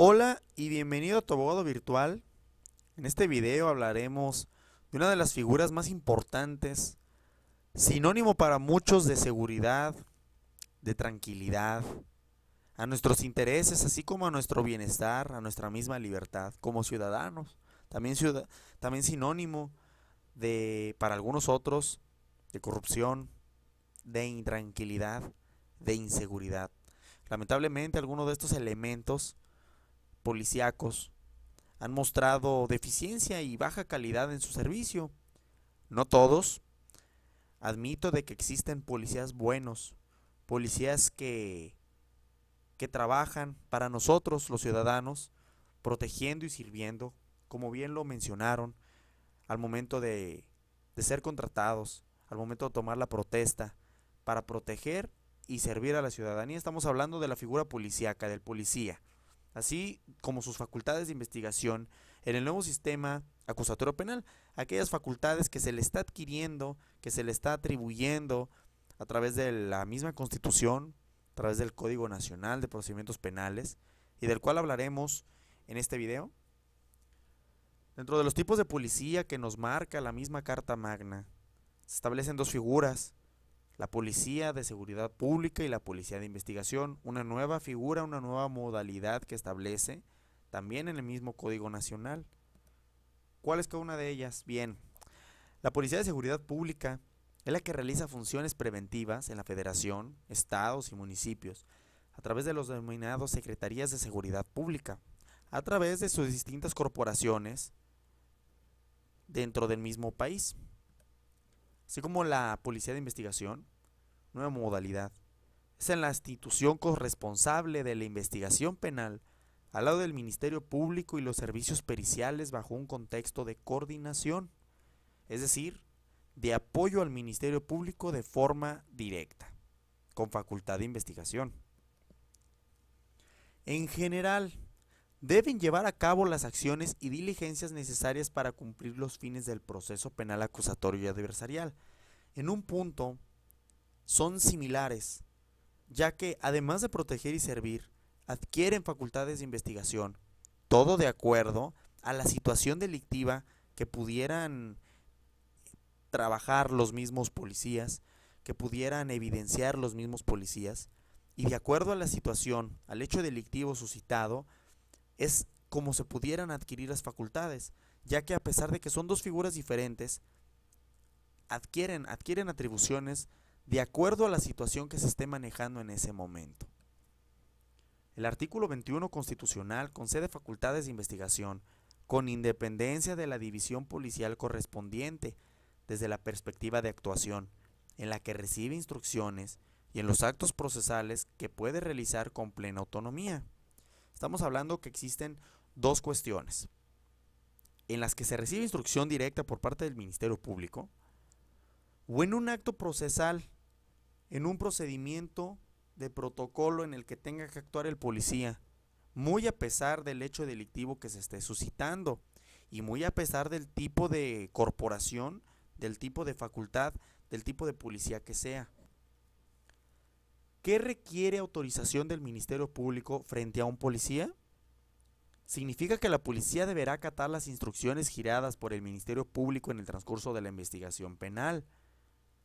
Hola y bienvenido a tu abogado virtual. En este video hablaremos de una de las figuras más importantes, sinónimo para muchos de seguridad, de tranquilidad, a nuestros intereses, así como a nuestro bienestar, a nuestra misma libertad como ciudadanos. También, también sinónimo de, para algunos otros, de corrupción, de intranquilidad, de inseguridad. Lamentablemente algunos de estos elementos policíacos han mostrado deficiencia y baja calidad en su servicio. No todos. Admito de que existen policías buenos, policías que que trabajan para nosotros los ciudadanos, protegiendo y sirviendo, como bien lo mencionaron, al momento de, de ser contratados, al momento de tomar la protesta, para proteger y servir a la ciudadanía. Estamos hablando de la figura policíaca, del policía así como sus facultades de investigación en el nuevo sistema acusatorio penal, aquellas facultades que se le está adquiriendo, que se le está atribuyendo a través de la misma Constitución, a través del Código Nacional de Procedimientos Penales, y del cual hablaremos en este video. Dentro de los tipos de policía que nos marca la misma Carta Magna, se establecen dos figuras, la Policía de Seguridad Pública y la Policía de Investigación, una nueva figura, una nueva modalidad que establece también en el mismo Código Nacional. ¿Cuál es cada una de ellas? Bien, la Policía de Seguridad Pública es la que realiza funciones preventivas en la Federación, estados y municipios, a través de los denominados Secretarías de Seguridad Pública, a través de sus distintas corporaciones dentro del mismo país así como la policía de investigación, nueva modalidad, es en la institución corresponsable de la investigación penal al lado del Ministerio Público y los servicios periciales bajo un contexto de coordinación, es decir, de apoyo al Ministerio Público de forma directa, con facultad de investigación. En general, deben llevar a cabo las acciones y diligencias necesarias para cumplir los fines del proceso penal acusatorio y adversarial. En un punto, son similares, ya que además de proteger y servir, adquieren facultades de investigación, todo de acuerdo a la situación delictiva que pudieran trabajar los mismos policías, que pudieran evidenciar los mismos policías, y de acuerdo a la situación, al hecho delictivo suscitado, es como se pudieran adquirir las facultades, ya que a pesar de que son dos figuras diferentes, adquieren, adquieren atribuciones de acuerdo a la situación que se esté manejando en ese momento. El artículo 21 constitucional concede facultades de investigación con independencia de la división policial correspondiente desde la perspectiva de actuación, en la que recibe instrucciones y en los actos procesales que puede realizar con plena autonomía. Estamos hablando que existen dos cuestiones en las que se recibe instrucción directa por parte del Ministerio Público o en un acto procesal, en un procedimiento de protocolo en el que tenga que actuar el policía, muy a pesar del hecho delictivo que se esté suscitando y muy a pesar del tipo de corporación, del tipo de facultad, del tipo de policía que sea. ¿Qué requiere autorización del Ministerio Público frente a un policía? significa que la policía deberá acatar las instrucciones giradas por el Ministerio Público en el transcurso de la investigación penal.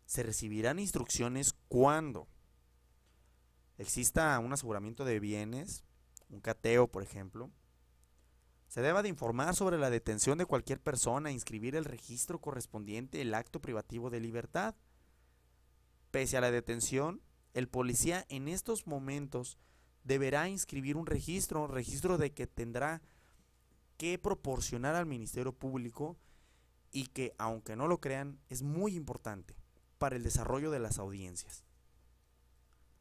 Se recibirán instrucciones cuando exista un aseguramiento de bienes, un cateo, por ejemplo. Se deba de informar sobre la detención de cualquier persona, e inscribir el registro correspondiente el acto privativo de libertad. Pese a la detención, el policía en estos momentos deberá inscribir un registro, registro de que tendrá que proporcionar al Ministerio Público y que, aunque no lo crean, es muy importante para el desarrollo de las audiencias.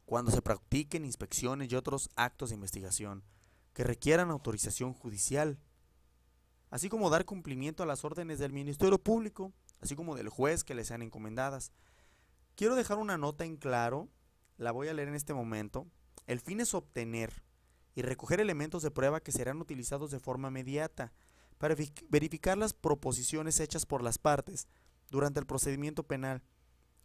Cuando se practiquen inspecciones y otros actos de investigación que requieran autorización judicial, así como dar cumplimiento a las órdenes del Ministerio Público, así como del juez que le sean encomendadas. Quiero dejar una nota en claro la voy a leer en este momento, el fin es obtener y recoger elementos de prueba que serán utilizados de forma inmediata para verificar las proposiciones hechas por las partes durante el procedimiento penal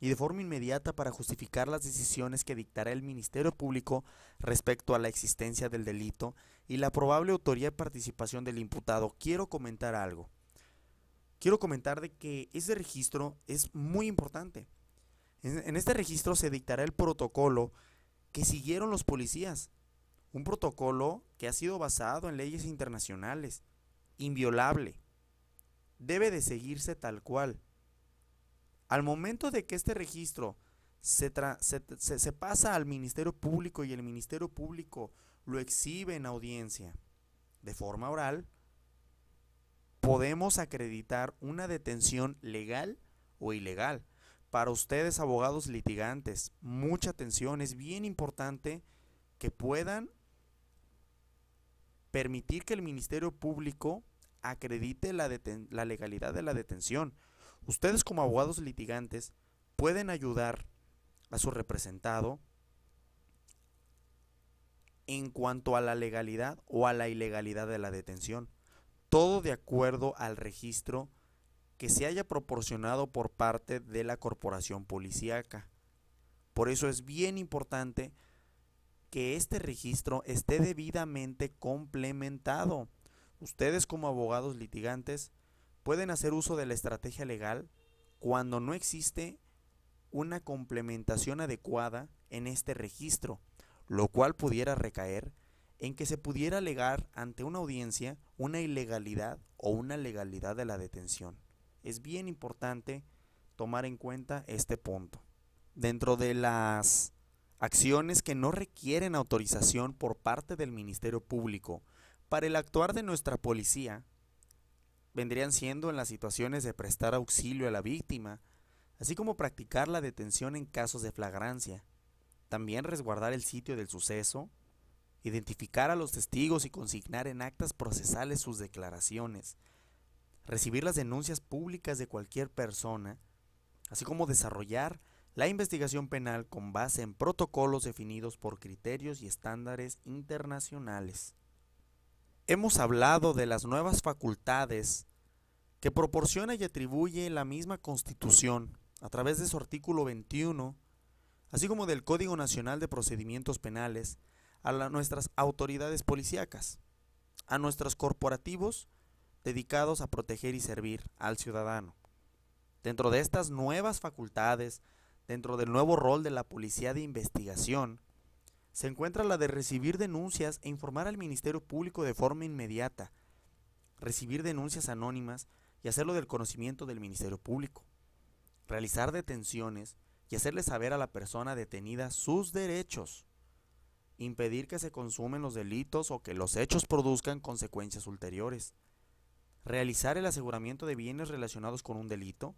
y de forma inmediata para justificar las decisiones que dictará el Ministerio Público respecto a la existencia del delito y la probable autoría y participación del imputado. Quiero comentar algo. Quiero comentar de que ese registro es muy importante en, este registro se dictará el protocolo que siguieron los policías, un protocolo que ha sido basado en leyes internacionales, inviolable. Debe de seguirse tal cual. Al momento de que este registro se, pasa al Ministerio Público y el Ministerio Público lo exhibe en audiencia de forma oral, podemos acreditar una detención legal o ilegal para ustedes, abogados litigantes, mucha atención, es bien importante que puedan permitir que el Ministerio Público acredite la, legalidad de la detención. Ustedes como abogados litigantes pueden ayudar a su representado en cuanto a la legalidad o a la ilegalidad de la detención. Todo de acuerdo al registro que se haya proporcionado por parte de la corporación policíaca. Por eso es bien importante que este registro esté debidamente complementado. Ustedes como abogados litigantes pueden hacer uso de la estrategia legal cuando no existe una complementación adecuada en este registro, lo cual pudiera recaer en que se pudiera alegar ante una audiencia una ilegalidad o una legalidad de la detención. Es bien importante tomar en cuenta este punto. Dentro de las acciones que no requieren autorización por parte del Ministerio Público para el actuar de nuestra policía, vendrían siendo en las situaciones de prestar auxilio a la víctima, así como practicar la detención en casos de flagrancia, también resguardar el sitio del suceso, identificar a los testigos y consignar en actas procesales sus declaraciones, recibir las denuncias públicas de cualquier persona, así como desarrollar la investigación penal con base en protocolos definidos por criterios y estándares internacionales. Hemos hablado de las nuevas facultades que proporciona y atribuye la misma Constitución a través de su artículo 21, así como del Código Nacional de Procedimientos Penales, a nuestras autoridades policíacas, a nuestros corporativos dedicados a proteger y servir al ciudadano. Dentro de estas nuevas facultades, dentro del nuevo rol de la Policía de Investigación, se encuentra la de recibir denuncias e informar al Ministerio Público de forma inmediata, recibir denuncias anónimas y hacerlo del conocimiento del Ministerio Público, realizar detenciones y hacerle saber a la persona detenida sus derechos, impedir que se consumen los delitos o que los hechos produzcan consecuencias ulteriores, realizar el aseguramiento de bienes relacionados con un delito,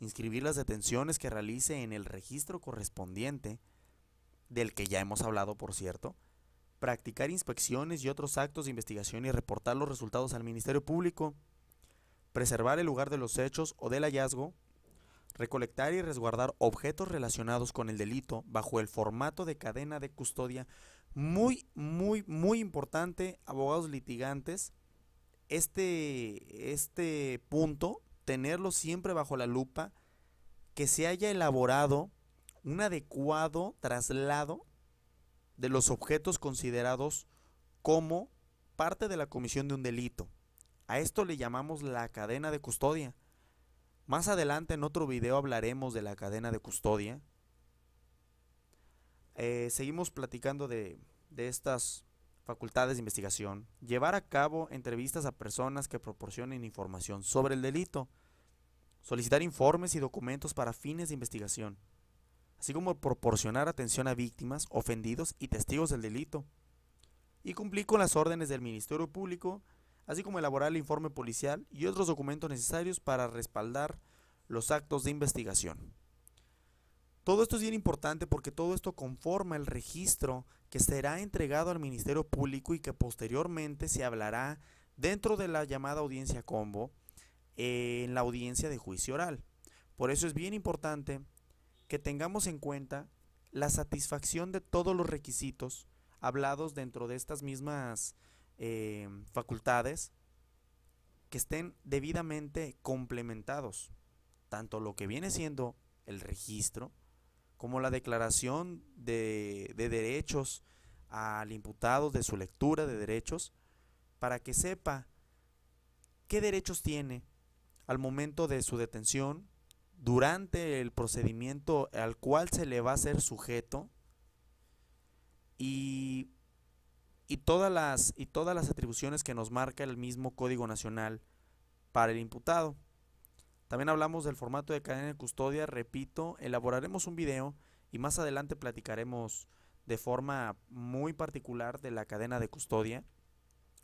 inscribir las detenciones que realice en el registro correspondiente, del que ya hemos hablado, por cierto, practicar inspecciones y otros actos de investigación y reportar los resultados al Ministerio Público, preservar el lugar de los hechos o del hallazgo, recolectar y resguardar objetos relacionados con el delito bajo el formato de cadena de custodia. Muy, muy, muy importante, abogados litigantes, este, este punto, tenerlo siempre bajo la lupa, que se haya elaborado un adecuado traslado de los objetos considerados como parte de la comisión de un delito. A esto le llamamos la cadena de custodia. Más adelante en otro video hablaremos de la cadena de custodia. Eh, seguimos platicando de, de estas facultades de investigación, llevar a cabo entrevistas a personas que proporcionen información sobre el delito, solicitar informes y documentos para fines de investigación, así como proporcionar atención a víctimas, ofendidos y testigos del delito, y cumplir con las órdenes del Ministerio Público, así como elaborar el informe policial y otros documentos necesarios para respaldar los actos de investigación. Todo esto es bien importante porque todo esto conforma el registro que será entregado al Ministerio Público y que posteriormente se hablará dentro de la llamada audiencia combo eh, en la audiencia de juicio oral. Por eso es bien importante que tengamos en cuenta la satisfacción de todos los requisitos hablados dentro de estas mismas eh, facultades que estén debidamente complementados, tanto lo que viene siendo el registro como la declaración de, derechos al imputado, de su lectura de derechos, para que sepa qué derechos tiene al momento de su detención, durante el procedimiento al cual se le va a ser sujeto y, todas las, y todas las atribuciones que nos marca el mismo Código Nacional para el imputado. También hablamos del formato de cadena de custodia, repito, elaboraremos un video y más adelante platicaremos de forma muy particular de la cadena de custodia.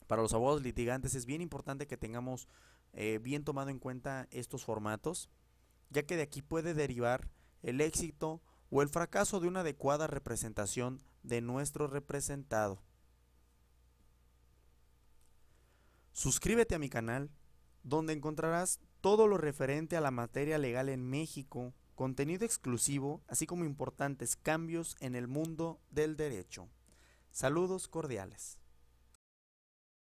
Para los abogados litigantes es bien importante que tengamos eh, bien tomado en cuenta estos formatos, ya que de aquí puede derivar el éxito o el fracaso de una adecuada representación de nuestro representado. Suscríbete a mi canal, donde encontrarás todo lo referente a la materia legal en México, contenido exclusivo, así como importantes cambios en el mundo del derecho. Saludos cordiales.